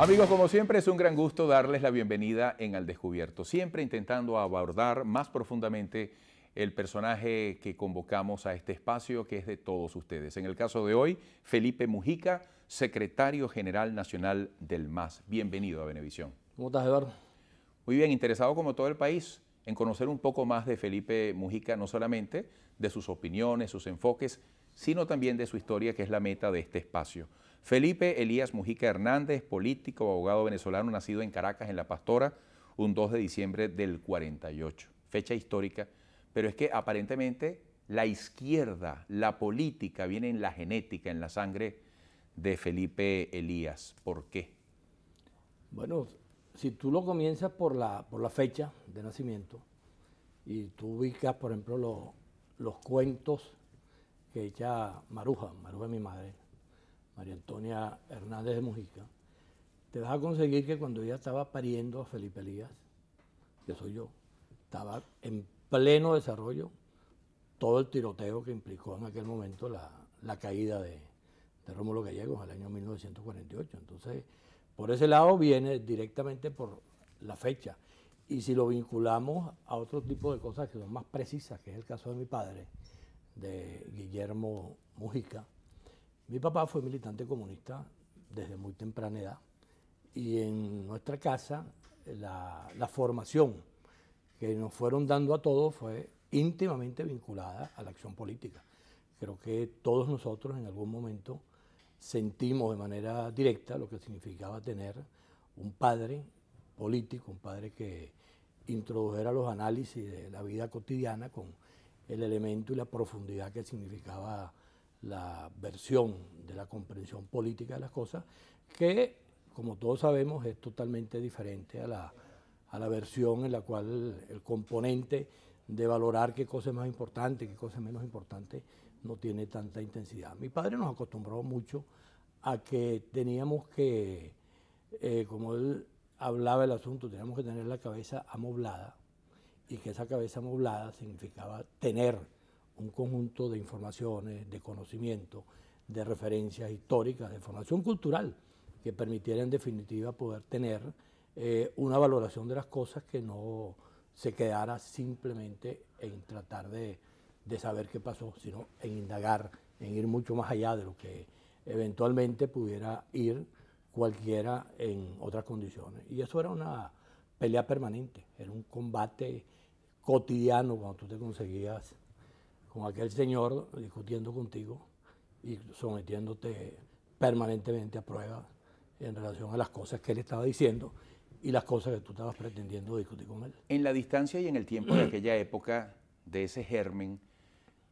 Amigos, como siempre es un gran gusto darles la bienvenida en Al Descubierto, siempre intentando abordar más profundamente el personaje que convocamos a este espacio, que es de todos ustedes. En el caso de hoy, Felipe Mujica, secretario general nacional del MAS. Bienvenido a Benevisión. ¿Cómo estás, Eduardo? Muy bien, interesado como todo el país en conocer un poco más de Felipe Mujica, no solamente de sus opiniones, sus enfoques, sino también de su historia, que es la meta de este espacio. Felipe Elías Mujica Hernández, político, abogado venezolano, nacido en Caracas, en La Pastora, un 2 de diciembre del 48. Fecha histórica, pero es que aparentemente la izquierda, la política, viene en la genética, en la sangre de Felipe Elías. ¿Por qué? Bueno, si tú lo comienzas por la, por la fecha de nacimiento y tú ubicas, por ejemplo, los cuentos que echa Maruja, Maruja es mi madre, María Antonia Hernández de Mujica, te vas a conseguir que cuando ella estaba pariendo a Felipe Elías, que soy yo, estaba en pleno desarrollo todo el tiroteo que implicó en aquel momento la, caída de, de Rómulo Gallegos al año 1948. Entonces, por ese lado viene directamente por la fecha. Y si lo vinculamos a otro tipo de cosas que son más precisas, que es el caso de mi padre, de Guillermo Mujica, mi papá fue militante comunista desde muy temprana edad y en nuestra casa la, formación que nos fueron dando a todos fue íntimamente vinculada a la acción política. Creo que todos nosotros en algún momento sentimos de manera directa lo que significaba tener un padre político, un padre que introdujera los análisis de la vida cotidiana con el elemento y la profundidad que significaba la versión de la comprensión política de las cosas, que, como todos sabemos, es totalmente diferente a la, versión en la cual el componente de valorar qué cosa es más importante, qué cosa es menos importante, no tiene tanta intensidad. Mi padre nos acostumbró mucho a que teníamos que, eh, como él hablaba el asunto, teníamos que tener la cabeza amoblada y que esa cabeza amoblada significaba tener un conjunto de informaciones, de conocimiento, de referencias históricas, de formación cultural, que permitiera en definitiva poder tener eh, una valoración de las cosas que no se quedara simplemente en tratar de, de saber qué pasó, sino en indagar, en ir mucho más allá de lo que eventualmente pudiera ir cualquiera en otras condiciones. Y eso era una pelea permanente, era un combate cotidiano cuando tú te conseguías con aquel señor discutiendo contigo y sometiéndote permanentemente a prueba en relación a las cosas que él estaba diciendo y las cosas que tú estabas pretendiendo discutir con él. En la distancia y en el tiempo de aquella época, de ese germen,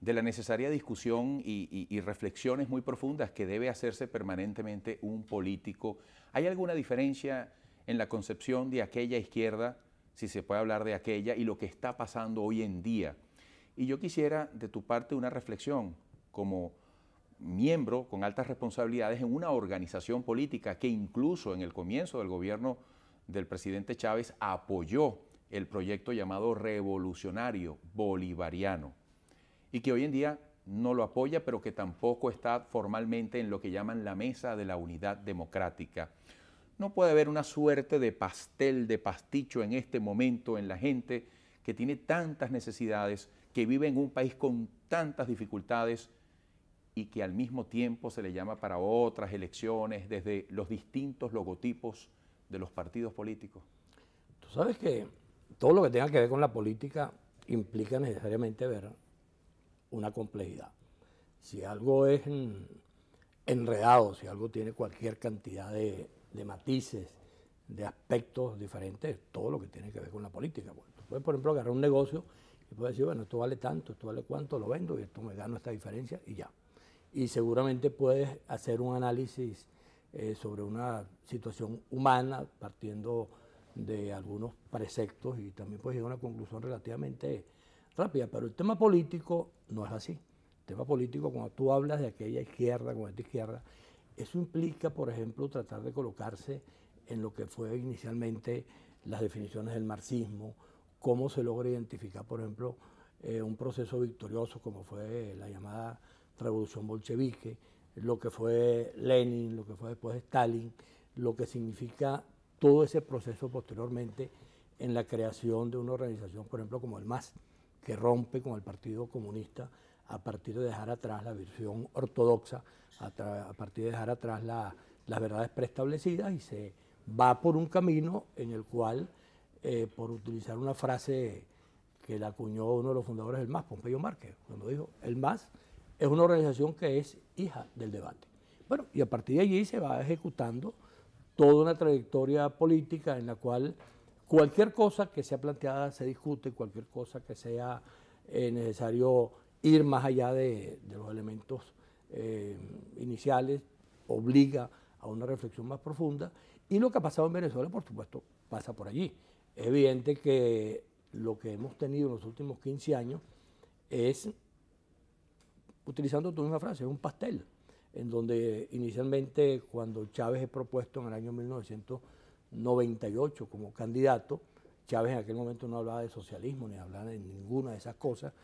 de la necesaria discusión y, y, reflexiones muy profundas que debe hacerse permanentemente un político, ¿hay alguna diferencia en la concepción de aquella izquierda, si se puede hablar de aquella, y lo que está pasando hoy en día y yo quisiera de tu parte una reflexión como miembro con altas responsabilidades en una organización política que incluso en el comienzo del gobierno del presidente Chávez apoyó el proyecto llamado revolucionario bolivariano y que hoy en día no lo apoya, pero que tampoco está formalmente en lo que llaman la mesa de la unidad democrática. No puede haber una suerte de pastel, de pasticho en este momento en la gente que tiene tantas necesidades que vive en un país con tantas dificultades y que al mismo tiempo se le llama para otras elecciones desde los distintos logotipos de los partidos políticos? Tú sabes que todo lo que tenga que ver con la política implica necesariamente ver una complejidad. Si algo es enredado, si algo tiene cualquier cantidad de, matices, de aspectos diferentes, todo lo que tiene que ver con la política. puedes, por ejemplo, agarrar un negocio puedes decir, bueno, esto vale tanto, esto vale cuánto, lo vendo y esto me gano esta diferencia y ya. Y seguramente puedes hacer un análisis eh, sobre una situación humana partiendo de algunos preceptos y también puedes llegar a una conclusión relativamente rápida. Pero el tema político no es así. El tema político, cuando tú hablas de aquella izquierda, con esta izquierda, eso implica, por ejemplo, tratar de colocarse en lo que fue inicialmente las definiciones del marxismo cómo se logra identificar, por ejemplo, eh, un proceso victorioso como fue la llamada revolución bolchevique, lo que fue Lenin, lo que fue después Stalin, lo que significa todo ese proceso posteriormente en la creación de una organización, por ejemplo, como el MAS, que rompe con el Partido Comunista a partir de dejar atrás la visión ortodoxa, a, partir de dejar atrás las verdades preestablecidas y se va por un camino en el cual eh, por utilizar una frase que la acuñó uno de los fundadores del MAS, Pompeyo Márquez, cuando dijo, el MAS es una organización que es hija del debate. Bueno, y a partir de allí se va ejecutando toda una trayectoria política en la cual cualquier cosa que sea planteada se discute, cualquier cosa que sea eh, necesario ir más allá de, los elementos eh, iniciales, obliga a una reflexión más profunda. Y lo que ha pasado en Venezuela, por supuesto, pasa por allí. Es evidente que lo que hemos tenido en los últimos 15 años es, utilizando tú una frase, es un pastel, en donde inicialmente cuando Chávez es propuesto en el año 1998 como candidato, Chávez en aquel momento no hablaba de socialismo ni hablaba de ninguna de esas cosas.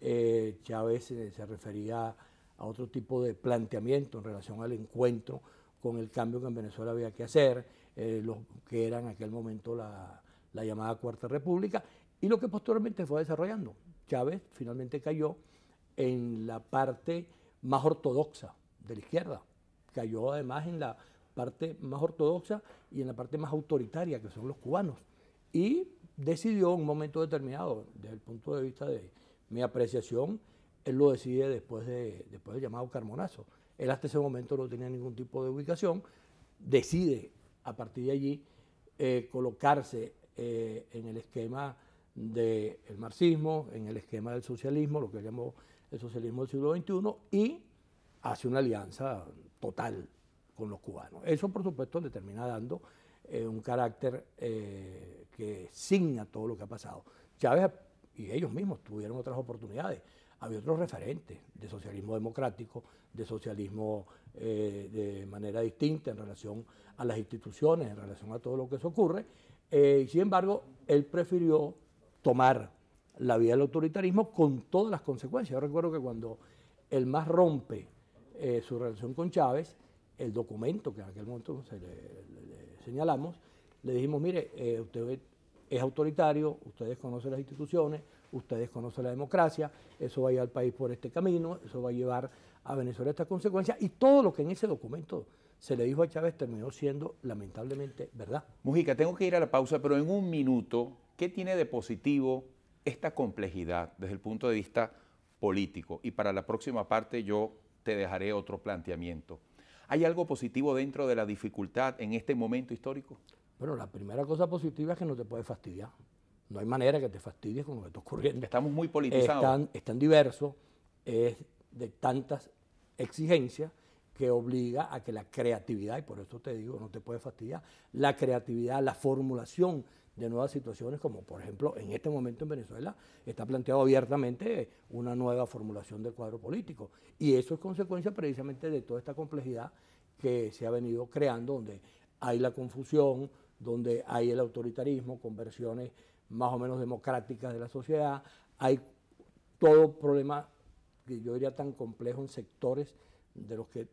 Eh, Chávez eh, se refería a otro tipo de planteamiento en relación al encuentro con el cambio que en Venezuela había que hacer, eh, que eran en aquel momento la, la llamada Cuarta República, y lo que posteriormente fue desarrollando. Chávez finalmente cayó en la parte más ortodoxa de la izquierda, cayó además en la parte más ortodoxa y en la parte más autoritaria, que son los cubanos, y decidió en un momento determinado, desde el punto de vista de mi apreciación, él lo decide después, de, después del llamado Carmonazo. Él hasta ese momento no tenía ningún tipo de ubicación, decide a partir de allí eh, colocarse eh, en el esquema del marxismo, en el esquema del socialismo, lo que llamó el socialismo del siglo XXI, y hace una alianza total con los cubanos. Eso, por supuesto, le termina dando eh, un carácter eh, que signa todo lo que ha pasado. Chávez y ellos mismos tuvieron otras oportunidades. Había otros referentes de socialismo democrático, de socialismo de manera distinta en relación a las instituciones, en relación a todo lo que se ocurre, eh, sin embargo, él prefirió tomar la vía del autoritarismo con todas las consecuencias. Yo recuerdo que cuando el más rompe eh, su relación con Chávez, el documento que en aquel momento se le, señalamos, le dijimos, mire, eh, usted es autoritario, ustedes conocen las instituciones, ustedes conocen la democracia, eso va a llevar al país por este camino, eso va a llevar a Venezuela a estas consecuencias, y todo lo que en ese documento se le dijo a Chávez terminó siendo lamentablemente verdad. Mujica, tengo que ir a la pausa, pero en un minuto, ¿qué tiene de positivo esta complejidad desde el punto de vista político? Y para la próxima parte yo te dejaré otro planteamiento. ¿Hay algo positivo dentro de la dificultad en este momento histórico? Bueno, la primera cosa positiva es que no te puedes fastidiar. No hay manera que te fastidies con lo que está ocurriendo. Estamos muy politizados. Es tan diverso, es de tantas exigencias que obliga a que la creatividad, y por eso te digo, no te puede fastidiar, la creatividad, la formulación de nuevas situaciones, como por ejemplo en este momento en Venezuela está planteado abiertamente una nueva formulación del cuadro político. Y eso es consecuencia precisamente de toda esta complejidad que se ha venido creando, donde hay la confusión, donde hay el autoritarismo, conversiones más o menos democráticas de la sociedad, hay todo problema que yo diría tan complejo en sectores de los que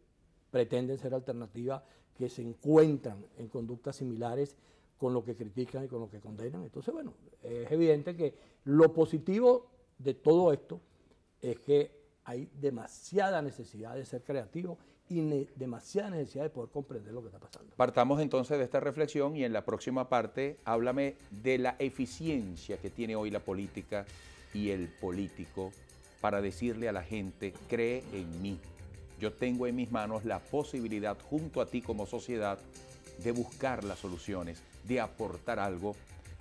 pretenden ser alternativa, que se encuentran en conductas similares con lo que critican y con lo que condenan. Entonces, bueno, es evidente que lo positivo de todo esto es que hay demasiada necesidad de ser creativo y demasiada necesidad de poder comprender lo que está pasando. Partamos entonces de esta reflexión y en la próxima parte háblame de la eficiencia que tiene hoy la política y el político para decirle a la gente, cree en mí yo tengo en mis manos la posibilidad junto a ti como sociedad de buscar las soluciones, de aportar algo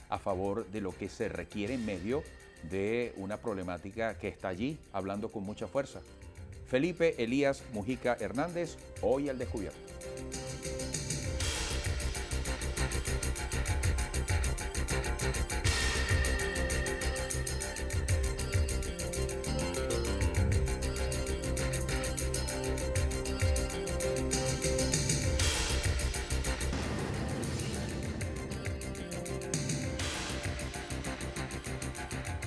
a favor de lo que se requiere en medio de una problemática que está allí hablando con mucha fuerza. Felipe Elías Mujica Hernández, hoy al descubierto.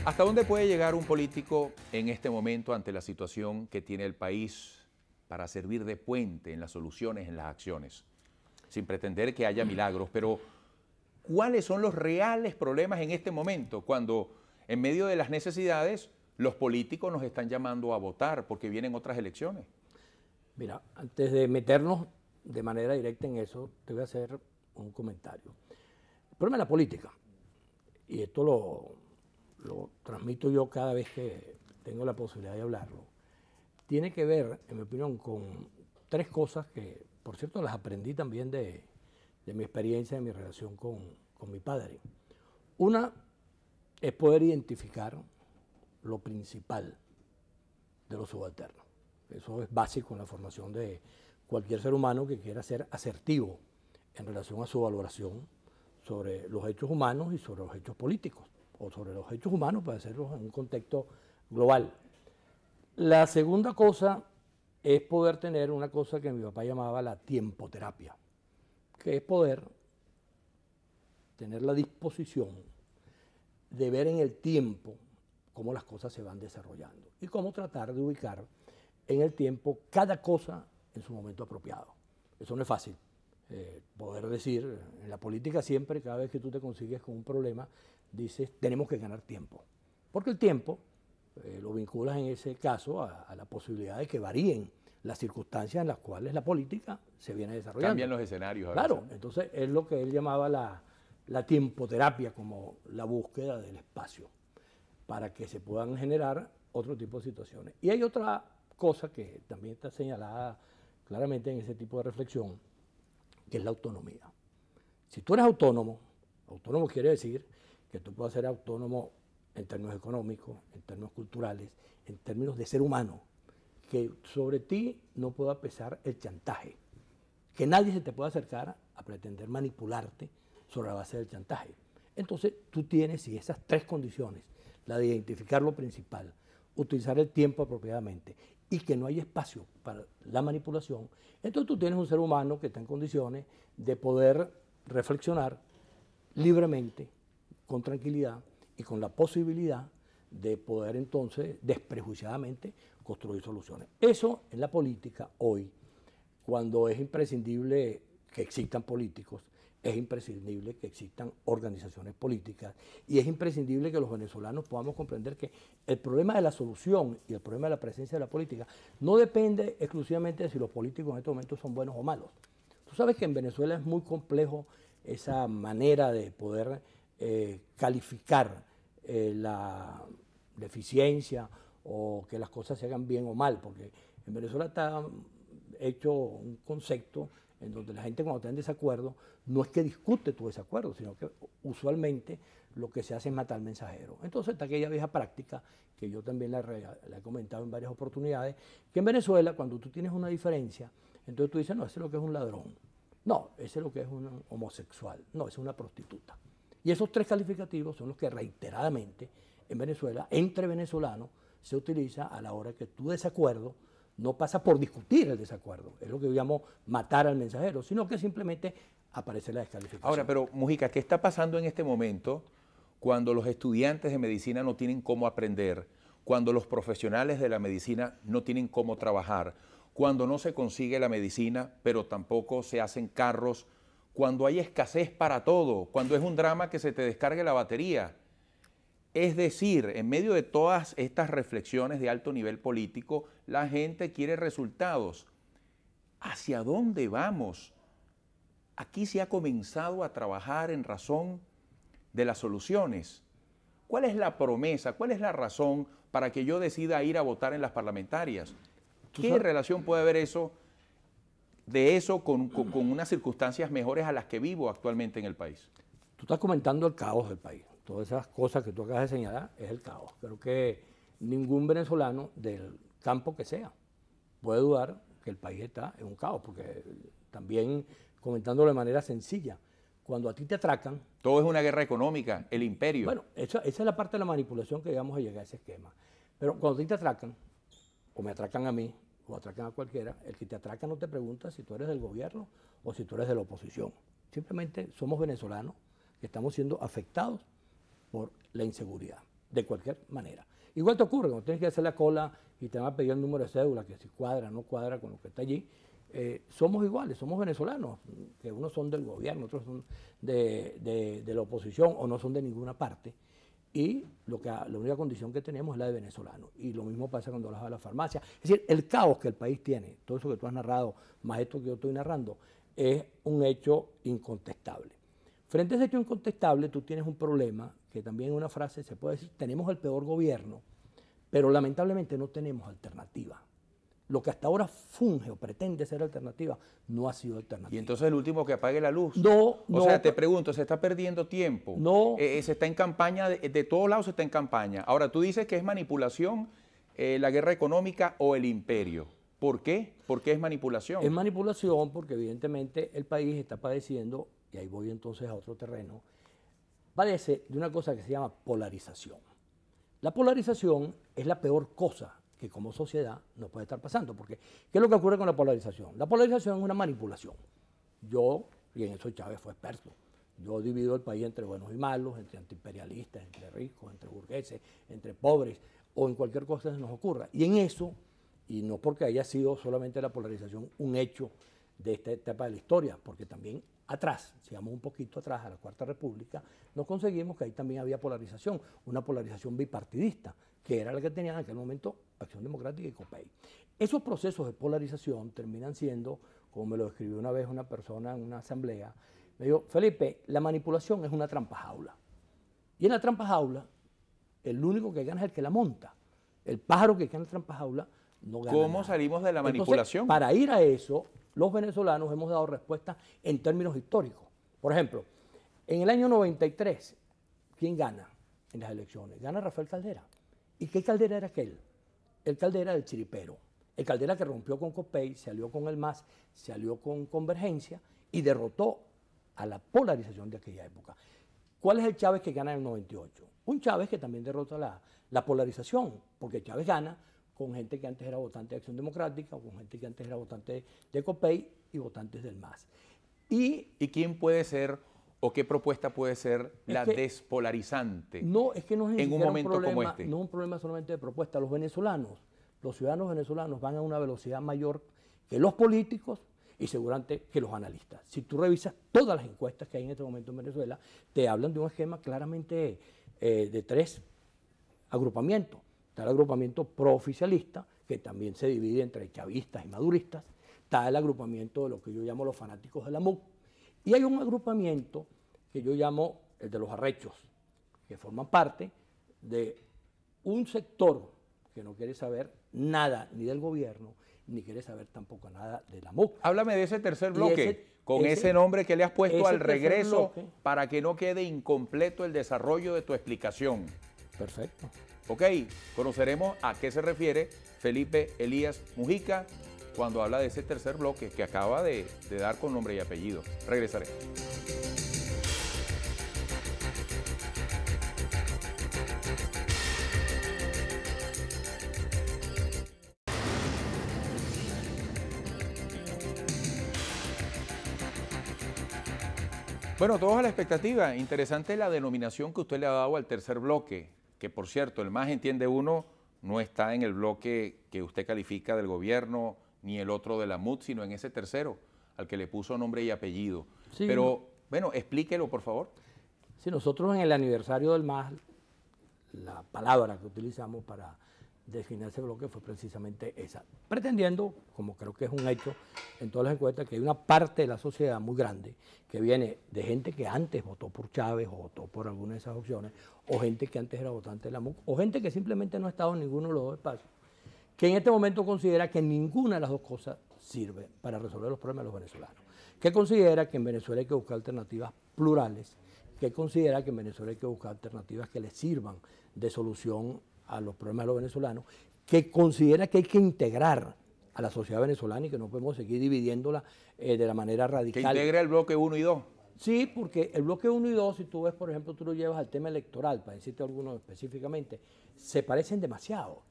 ¿Hasta dónde puede llegar un político en este momento ante la situación que tiene el país para servir de puente en las soluciones, en las acciones? Sin pretender que haya milagros, pero ¿cuáles son los reales problemas en este momento cuando en medio de las necesidades los políticos nos están llamando a votar porque vienen otras elecciones? Mira, antes de meternos de manera directa en eso, te voy a hacer un comentario. El problema es la política, y esto lo, lo transmito yo cada vez que tengo la posibilidad de hablarlo, tiene que ver, en mi opinión, con tres cosas que, por cierto, las aprendí también de, mi experiencia, de mi relación con, con mi padre. Una es poder identificar lo principal de los subalternos. Eso es básico en la formación de cualquier ser humano que quiera ser asertivo en relación a su valoración sobre los hechos humanos y sobre los hechos políticos o sobre los hechos humanos para hacerlos en un contexto global. La segunda cosa es poder tener una cosa que mi papá llamaba la tiempoterapia, que es poder tener la disposición de ver en el tiempo cómo las cosas se van desarrollando y cómo tratar de ubicar en el tiempo cada cosa en su momento apropiado. Eso no es fácil, eh, poder decir, en la política siempre, cada vez que tú te consigues con un problema, dices, tenemos que ganar tiempo. Porque el tiempo eh, lo vinculas en ese caso a, la posibilidad de que varíen las circunstancias en las cuales la política se viene desarrollando. Cambian los escenarios. claro, entonces es lo que él llamaba la, la tiempoterapia como la búsqueda del espacio para que se puedan generar otro tipo de situaciones. Y hay otra cosa que también está señalada claramente en ese tipo de reflexión, que es la autonomía. Si tú eres autónomo, autónomo quiere decir que tú puedes ser autónomo en términos económicos, en términos culturales, en términos de ser humano, que sobre ti no pueda pesar el chantaje, que nadie se te pueda acercar a pretender manipularte sobre la base del chantaje. Entonces tú tienes si esas tres condiciones, la de identificar lo principal, utilizar el tiempo apropiadamente y que no hay espacio para la manipulación, entonces tú tienes un ser humano que está en condiciones de poder reflexionar libremente, con tranquilidad y con la posibilidad de poder entonces desprejuiciadamente construir soluciones. Eso en la política hoy, cuando es imprescindible que existan políticos, es imprescindible que existan organizaciones políticas y es imprescindible que los venezolanos podamos comprender que el problema de la solución y el problema de la presencia de la política no depende exclusivamente de si los políticos en este momento son buenos o malos. Tú sabes que en Venezuela es muy complejo esa manera de poder eh, calificar eh, la deficiencia o que las cosas se hagan bien o mal, porque en Venezuela está hecho un concepto en donde la gente cuando está en desacuerdo, no es que discute tu desacuerdo, sino que usualmente lo que se hace es matar al mensajero. Entonces está aquella vieja práctica, que yo también la, he comentado en varias oportunidades, que en Venezuela cuando tú tienes una diferencia, entonces tú dices, no, ese es lo que es un ladrón, no, ese es lo que es un homosexual, no, es una prostituta. Y esos tres calificativos son los que reiteradamente en Venezuela, entre venezolanos, se utiliza a la hora que tu desacuerdo, no pasa por discutir el desacuerdo, es lo que yo llamo matar al mensajero, sino que simplemente aparece la descalificación. Ahora, pero Mujica, ¿qué está pasando en este momento cuando los estudiantes de medicina no tienen cómo aprender, cuando los profesionales de la medicina no tienen cómo trabajar, cuando no se consigue la medicina, pero tampoco se hacen carros, cuando hay escasez para todo, cuando es un drama que se te descargue la batería? Es decir, en medio de todas estas reflexiones de alto nivel político, la gente quiere resultados. ¿Hacia dónde vamos? Aquí se ha comenzado a trabajar en razón de las soluciones. ¿Cuál es la promesa? ¿Cuál es la razón para que yo decida ir a votar en las parlamentarias? ¿Qué relación puede haber eso de eso con, con unas circunstancias mejores a las que vivo actualmente en el país? Tú estás comentando el caos del país todas esas cosas que tú acabas de señalar, es el caos. Creo que ningún venezolano del campo que sea puede dudar que el país está en un caos, porque también comentándolo de manera sencilla, cuando a ti te atracan... Todo es una guerra económica, el imperio. Bueno, esa, es la parte de la manipulación que llegamos a llegar a ese esquema. Pero cuando a ti te atracan, o me atracan a mí, o atracan a cualquiera, el que te atraca no te pregunta si tú eres del gobierno o si tú eres de la oposición. Simplemente somos venezolanos que estamos siendo afectados por la inseguridad, de cualquier manera. Igual te ocurre, cuando tienes que hacer la cola y te van a pedir el número de cédula, que si cuadra, o no cuadra con lo que está allí, eh, somos iguales, somos venezolanos, que unos son del gobierno, otros son de, la oposición o no son de ninguna parte. Y lo que, la única condición que tenemos es la de venezolano. Y lo mismo pasa cuando vas a la farmacia. Es decir, el caos que el país tiene, todo eso que tú has narrado, más esto que yo estoy narrando, es un hecho incontestable. Frente a ese hecho incontestable, tú tienes un problema que también una frase se puede decir, tenemos el peor gobierno, pero lamentablemente no tenemos alternativa. Lo que hasta ahora funge o pretende ser alternativa no ha sido alternativa. Y entonces el último que apague la luz. No, o no. O sea, te pregunto, se está perdiendo tiempo. No. Eh, eh, se está en campaña, de, todos lados se está en campaña. Ahora, tú dices que es manipulación eh, la guerra económica o el imperio. ¿Por qué? ¿Por qué es manipulación? Es manipulación porque evidentemente el país está padeciendo, y ahí voy entonces a otro terreno, padece de una cosa que se llama polarización. La polarización es la peor cosa que como sociedad nos puede estar pasando, porque ¿qué es lo que ocurre con la polarización? La polarización es una manipulación. Yo, y en eso Chávez fue experto, yo divido el país entre buenos y malos, entre antiimperialistas, entre ricos, entre burgueses, entre pobres, o en cualquier cosa que nos ocurra. Y en eso, y no porque haya sido solamente la polarización un hecho de esta etapa de la historia, porque también atrás, sigamos un poquito atrás a la Cuarta República, nos conseguimos que ahí también había polarización, una polarización bipartidista, que era la que tenían en aquel momento Acción Democrática y COPEI. Esos procesos de polarización terminan siendo, como me lo describió una vez una persona en una asamblea, me dijo, Felipe, la manipulación es una trampa jaula. Y en la trampa jaula, el único que gana es el que la monta. El pájaro que gana la trampa jaula ¿Cómo salimos de la manipulación? para ir a eso, los venezolanos hemos dado respuesta en términos históricos. Por ejemplo, en el año 93, ¿quién gana en las elecciones? Gana Rafael Caldera. ¿Y qué Caldera era aquel? El Caldera del Chiripero. El Caldera que rompió con Copey, se alió con el MAS, se alió con Convergencia y derrotó a la polarización de aquella época. ¿Cuál es el Chávez que gana en el 98? Un Chávez que también derrota la polarización, porque Chávez gana con gente que antes era votante de Acción Democrática, con gente que antes era votante de COPEI y votantes del MAS. Y, quién puede ser o qué propuesta puede ser la despolarizante? No, es que no es en un momento como este. No es un problema solamente de propuesta. Los venezolanos, los ciudadanos venezolanos van a una velocidad mayor que los políticos y seguramente que los analistas. Si tú revisas todas las encuestas que hay en este momento en Venezuela, te hablan de un esquema claramente eh, de tres agrupamientos está el agrupamiento prooficialista, que también se divide entre chavistas y maduristas, está el agrupamiento de lo que yo llamo los fanáticos de la MUC, y hay un agrupamiento que yo llamo el de los arrechos, que forman parte de un sector que no quiere saber nada ni del gobierno, ni quiere saber tampoco nada de la MUC. Háblame de ese tercer bloque, con ese, nombre que le has puesto al regreso, para que no quede incompleto el desarrollo de tu explicación. Perfecto. Ok, conoceremos a qué se refiere Felipe Elías Mujica cuando habla de ese tercer bloque que acaba de, dar con nombre y apellido. Regresaré. Bueno, todos a la expectativa. Interesante la denominación que usted le ha dado al tercer bloque, que por cierto, el más entiende uno no está en el bloque que usted califica del gobierno, ni el otro de la MUD, sino en ese tercero, al que le puso nombre y apellido. Pero, bueno, explíquelo, por favor. Sí, nosotros en el aniversario del MAS, la palabra que utilizamos para definir ese bloque fue precisamente esa, pretendiendo, como creo que es un hecho en todas las encuestas, que hay una parte de la sociedad muy grande que viene de gente que antes votó por Chávez o votó por alguna de esas opciones, o gente que antes era votante de la MUC, o gente que simplemente no ha estado en ninguno de los dos espacios, que en este momento considera que ninguna de las dos cosas sirve para resolver los problemas de los venezolanos, que considera que en Venezuela hay que buscar alternativas plurales, que considera que en Venezuela hay que buscar alternativas que le sirvan de solución a los problemas de los venezolanos, que considera que hay que integrar a la sociedad venezolana y que no podemos seguir dividiéndola eh, de la manera radical. Que integre el bloque 1 y 2. Sí, porque el bloque 1 y 2, si tú ves, por ejemplo, tú lo llevas al tema electoral, para decirte alguno específicamente, se parecen demasiado.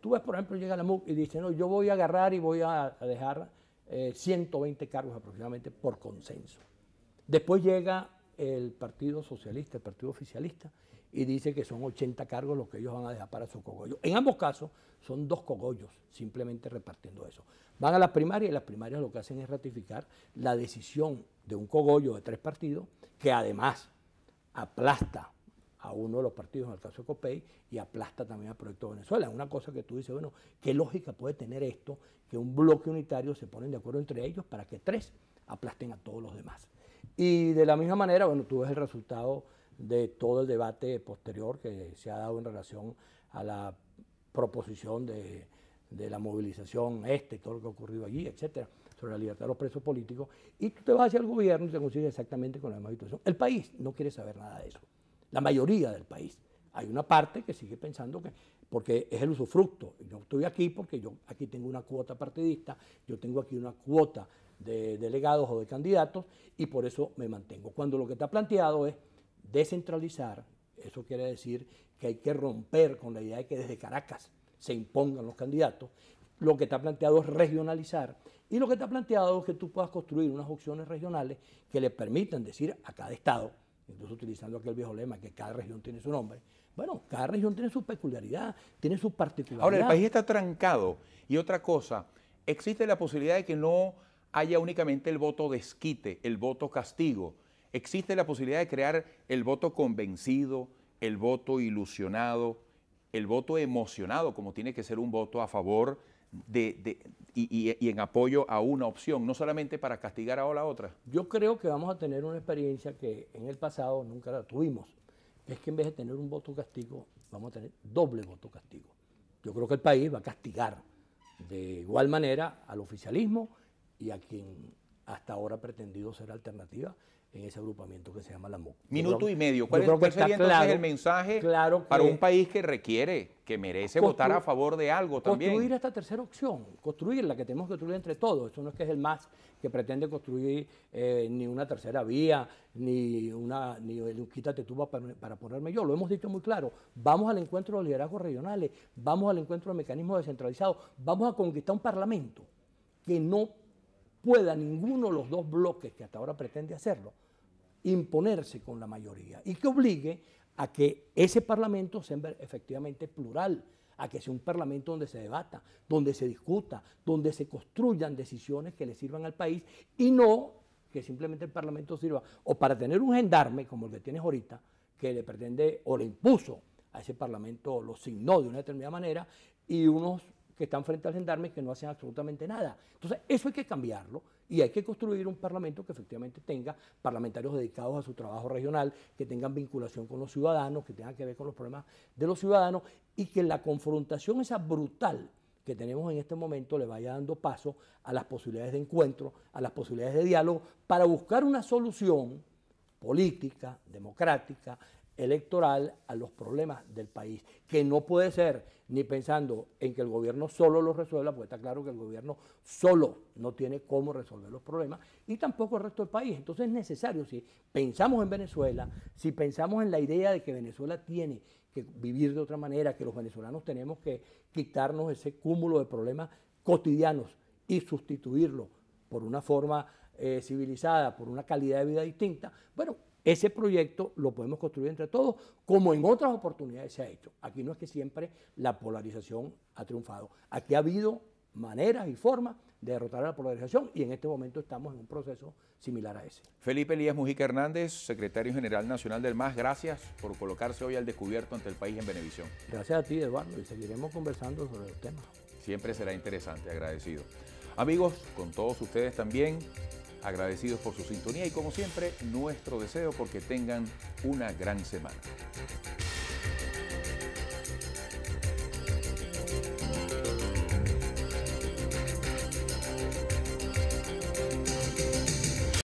Tú ves, por ejemplo, llega la MUC y dice, no, yo voy a agarrar y voy a, dejar 120 eh, cargos aproximadamente por consenso. Después llega el Partido Socialista, el Partido Oficialista, y dice que son 80 cargos los que ellos van a dejar para su cogollo. En ambos casos son dos cogollos, simplemente repartiendo eso. Van a las primarias y las primarias lo que hacen es ratificar la decisión de un cogollo de tres partidos que además aplasta a uno de los partidos, en el caso de Copey, y aplasta también al Proyecto Venezuela. Una cosa que tú dices, bueno, ¿qué lógica puede tener esto? Que un bloque unitario se ponen de acuerdo entre ellos para que tres aplasten a todos los demás. Y de la misma manera, bueno, tú ves el resultado de todo el debate posterior que se ha dado en relación a la proposición de, la movilización este, todo lo que ha ocurrido allí, etcétera, sobre la libertad de los presos políticos, y tú te vas hacia el gobierno y te consigues exactamente con la misma situación. El país no quiere saber nada de eso, la mayoría del país. Hay una parte que sigue pensando que, porque es el usufructo, yo estoy aquí porque yo aquí tengo una cuota partidista, yo tengo aquí una cuota de delegados o de candidatos, y por eso me mantengo. Cuando lo que está planteado es descentralizar, eso quiere decir que hay que romper con la idea de que desde Caracas se impongan los candidatos. Lo que está planteado es regionalizar y lo que está planteado es que tú puedas construir unas opciones regionales que le permitan decir a cada estado, entonces utilizando aquel viejo lema que cada región tiene su nombre, bueno, cada región tiene su peculiaridad, tiene su particularidad. Ahora, el país está trancado. Y otra cosa, existe la posibilidad de que no haya únicamente el voto desquite, el voto castigo, existe la posibilidad de crear el voto convencido, el voto ilusionado, el voto emocionado, como tiene que ser un voto a favor y, y, en apoyo a una opción, no solamente para castigar a la otra. Yo creo que vamos a tener una experiencia que en el pasado nunca la tuvimos. Es que en vez de tener un voto castigo, vamos a tener doble voto castigo. Yo creo que el país va a castigar de igual manera al oficialismo y a quien hasta ahora ha pretendido ser alternativa en ese agrupamiento que se llama la MOC. Minuto y medio. ¿Cuál, es, el mensaje para un país que requiere, que merece votar a favor de algo también? Construir esta tercera opción, construir que tenemos que construir entre todos. Esto no es que es el más que pretende construir eh, ni una tercera vía, ni una ni un quítate para, para ponerme yo. Lo hemos dicho muy claro. Vamos al encuentro de los liderazgos regionales, vamos al encuentro de mecanismos descentralizados, vamos a conquistar un parlamento que no pueda ninguno de los dos bloques que hasta ahora pretende hacerlo imponerse con la mayoría y que obligue a que ese Parlamento sea efectivamente plural, a que sea un Parlamento donde se debata, donde se discuta, donde se construyan decisiones que le sirvan al país y no que simplemente el Parlamento sirva o para tener un gendarme como el que tienes ahorita, que le pretende o le impuso a ese Parlamento, lo signó de una determinada manera, y unos que están frente al gendarme que no hacen absolutamente nada. Entonces, eso hay que cambiarlo y hay que construir un Parlamento que efectivamente tenga parlamentarios dedicados a su trabajo regional, que tengan vinculación con los ciudadanos, que tengan que ver con los problemas de los ciudadanos y que la confrontación esa brutal que tenemos en este momento le vaya dando paso a las posibilidades de encuentro, a las posibilidades de diálogo, para buscar una solución política, democrática, electoral a los problemas del país, que no puede ser ni pensando en que el gobierno solo los resuelva, porque está claro que el gobierno solo no tiene cómo resolver los problemas, y tampoco el resto del país. Entonces es necesario, si pensamos en Venezuela, si pensamos en la idea de que Venezuela tiene que vivir de otra manera, que los venezolanos tenemos que quitarnos ese cúmulo de problemas cotidianos y sustituirlo por una forma eh, civilizada, por una calidad de vida distinta, bueno, ese proyecto lo podemos construir entre todos, como en otras oportunidades se ha hecho. Aquí no es que siempre la polarización ha triunfado. Aquí ha habido maneras y formas de derrotar a la polarización y en este momento estamos en un proceso similar a ese. Felipe Elías Mujica Hernández, secretario general nacional del MAS, gracias por colocarse hoy al descubierto ante el país en Benevisión. Gracias a ti, Eduardo, y seguiremos conversando sobre el tema. Siempre será interesante, agradecido. Amigos, con todos ustedes también, agradecidos por su sintonía y como siempre nuestro deseo porque tengan una gran semana.